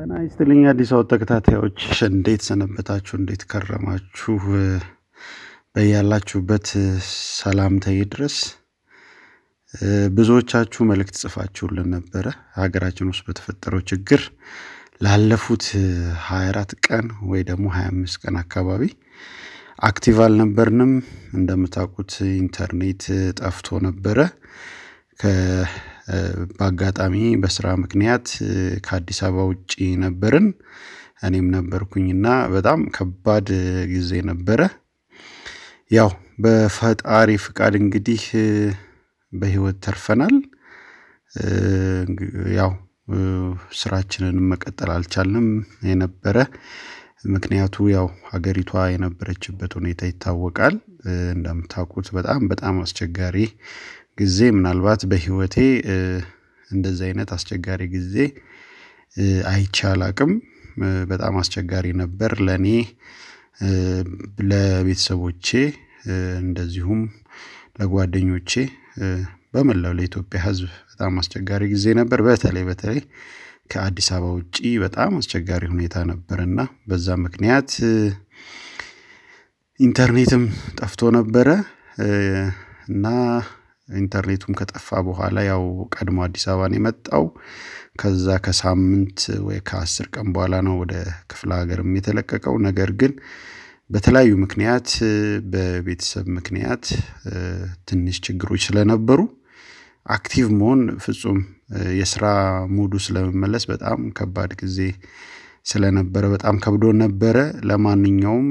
ጤና ይስጥልኝ አዲስ አበባ ተከታታዮች እንዴት ሰነበታችሁ? እንዴት ከረማችሁ? በያላችሁበት ሰላምታዬ ድረስ። ብዙዎቻችሁ መልእክት ጽፋችሁልን ነበረ ሀገራችን ውስጥ በተፈጠረው ችግር ላለፉት 24 ቀን ወይ ደግሞ 25 ቀን አካባቢ አክቲቭ አልነበርንም። እንደምታውቁት ኢንተርኔት ጠፍቶ ነበረ። በአጋጣሚ በስራ ምክንያት ከአዲስ አበባ ውጭ ነበርን። እኔም ነበርኩኝና በጣም ከባድ ጊዜ ነበረ። ያው በፈጣሪ ፍቃድ እንግዲህ በህይወት ተርፈናል። ያው ስራችንን መቀጠል አልቻልንም የነበረ ምክንያቱ ያው ሀገሪቷ የነበረችበት ሁኔታ ይታወቃል። እንደምታውቁት በጣም በጣም አስቸጋሪ ጊዜ ምናልባት በህይወቴ እንደዚህ አይነት አስቸጋሪ ጊዜ አይቻላቅም በጣም አስቸጋሪ ነበር ለኔ ለቤተሰቦቼ እንደዚሁም ለጓደኞቼ በመላው ለኢትዮጵያ ህዝብ በጣም አስቸጋሪ ጊዜ ነበር። በተለይ በተለይ ከአዲስ አበባ ውጪ በጣም አስቸጋሪ ሁኔታ ነበር እና በዛ ምክንያት ኢንተርኔትም ጠፍቶ ነበረ። እና ኢንተርኔቱም ከጠፋ በኋላ ያው ቀድሞ አዲስ አበባ ነው የመጣው። ከዛ ከሳምንት ወይ ከአስር ቀን በኋላ ነው ወደ ክፍለ ሀገርም የተለቀቀው። ነገር ግን በተለያዩ ምክንያት በቤተሰብ ምክንያት ትንሽ ችግሮች ስለነበሩ አክቲቭ መሆን ፍጹም የስራ ሙዱ ስለመመለስ በጣም ከባድ ጊዜ ስለነበረ በጣም ከብዶ ነበረ። ለማንኛውም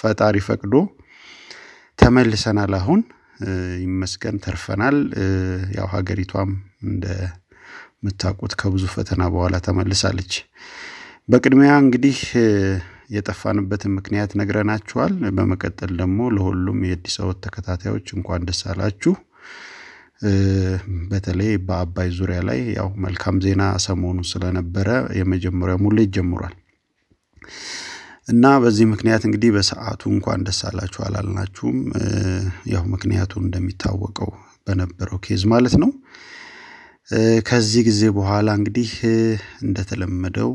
ፈጣሪ ፈቅዶ ተመልሰናል አሁን ይመስገን ተርፈናል። ያው ሀገሪቷም እንደምታውቁት ከብዙ ፈተና በኋላ ተመልሳለች። በቅድሚያ እንግዲህ የጠፋንበትን ምክንያት ነግረናችኋል። በመቀጠል ደግሞ ለሁሉም የአዲስ አበባ ተከታታዮች እንኳን ደስ አላችሁ። በተለይ በአባይ ዙሪያ ላይ ያው መልካም ዜና ሰሞኑ ስለነበረ የመጀመሪያ ሙሌት ጀምሯል። እና በዚህ ምክንያት እንግዲህ በሰዓቱ እንኳን ደስ አላችሁ አላልናችሁም። ያው ምክንያቱ እንደሚታወቀው በነበረው ኬዝ ማለት ነው። ከዚህ ጊዜ በኋላ እንግዲህ እንደተለመደው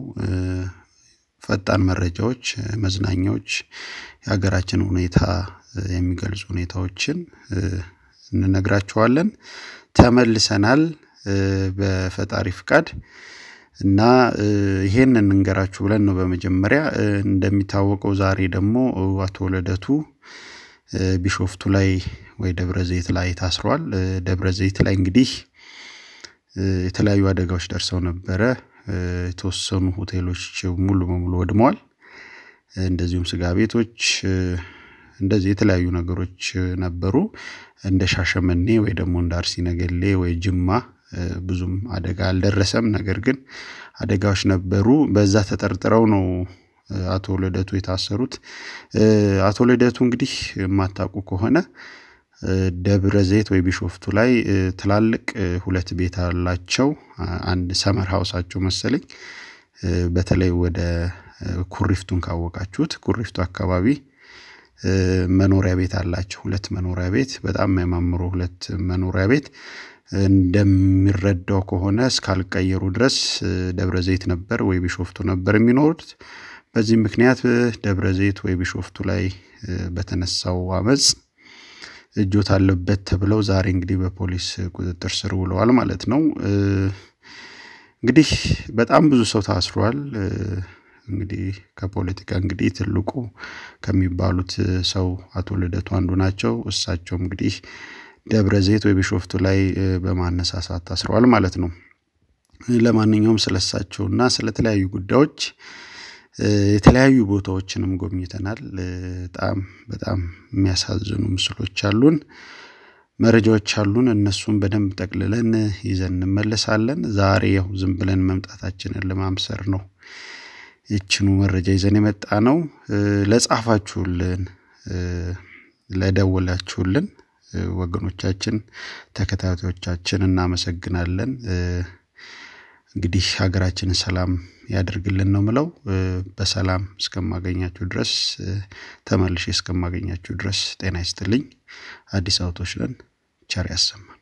ፈጣን መረጃዎች፣ መዝናኛዎች፣ የሀገራችን ሁኔታ የሚገልጹ ሁኔታዎችን እንነግራችኋለን። ተመልሰናል በፈጣሪ ፍቃድ። እና ይሄን እንንገራችሁ ብለን ነው በመጀመሪያ እንደሚታወቀው ዛሬ ደግሞ አቶ ልደቱ ቢሾፍቱ ላይ ወይ ደብረ ዘይት ላይ ታስሯል። ደብረ ዘይት ላይ እንግዲህ የተለያዩ አደጋዎች ደርሰው ነበረ። የተወሰኑ ሆቴሎች ሙሉ በሙሉ ወድመዋል። እንደዚሁም ስጋ ቤቶች እንደዚህ የተለያዩ ነገሮች ነበሩ። እንደ ሻሸመኔ ወይ ደግሞ እንደ አርሲ ነገሌ ወይ ጅማ ብዙም አደጋ አልደረሰም። ነገር ግን አደጋዎች ነበሩ። በዛ ተጠርጥረው ነው አቶ ልደቱ የታሰሩት። አቶ ልደቱ እንግዲህ የማታውቁ ከሆነ ደብረ ዘይት ወይ ቢሾፍቱ ላይ ትላልቅ ሁለት ቤት አላቸው። አንድ ሰመር ሀውሳቸው መሰለኝ። በተለይ ወደ ኩሪፍቱን ካወቃችሁት ኩሪፍቱ አካባቢ መኖሪያ ቤት አላቸው። ሁለት መኖሪያ ቤት በጣም የሚያማምሩ ሁለት መኖሪያ ቤት እንደሚረዳው ከሆነ እስካልቀየሩ ድረስ ደብረ ዘይት ነበር ወይ ቢሾፍቱ ነበር የሚኖሩት። በዚህ ምክንያት ደብረ ዘይት ወይ ቢሾፍቱ ላይ በተነሳው አመፅ እጆት አለበት ተብለው ዛሬ እንግዲህ በፖሊስ ቁጥጥር ስር ውለዋል ማለት ነው። እንግዲህ በጣም ብዙ ሰው ታስሯል። እንግዲህ ከፖለቲካ እንግዲህ ትልቁ ከሚባሉት ሰው አቶ ልደቱ አንዱ ናቸው። እሳቸው እንግዲህ ደብረ ዘይት ወይ ቢሾፍቱ ላይ በማነሳሳት ታስረዋል ማለት ነው። ለማንኛውም ስለሳቸውና ስለተለያዩ ጉዳዮች የተለያዩ ቦታዎችንም ጎብኝተናል። በጣም በጣም የሚያሳዝኑ ምስሎች አሉን፣ መረጃዎች አሉን። እነሱም በደንብ ጠቅልለን ይዘን እንመለሳለን። ዛሬ ያው ዝም ብለን መምጣታችንን ለማምሰር ነው ይችኑ መረጃ ይዘን የመጣ ነው። ለጻፋችሁልን፣ ለደወላችሁልን ወገኖቻችን ተከታታዮቻችን እናመሰግናለን። እንግዲህ ሀገራችንን ሰላም ያደርግልን ነው ምለው። በሰላም እስከማገኛችሁ ድረስ ተመልሼ እስከማገኛችሁ ድረስ ጤና ይስጥልኝ። አዲስ አውቶች ነን። ቸር ያሰማ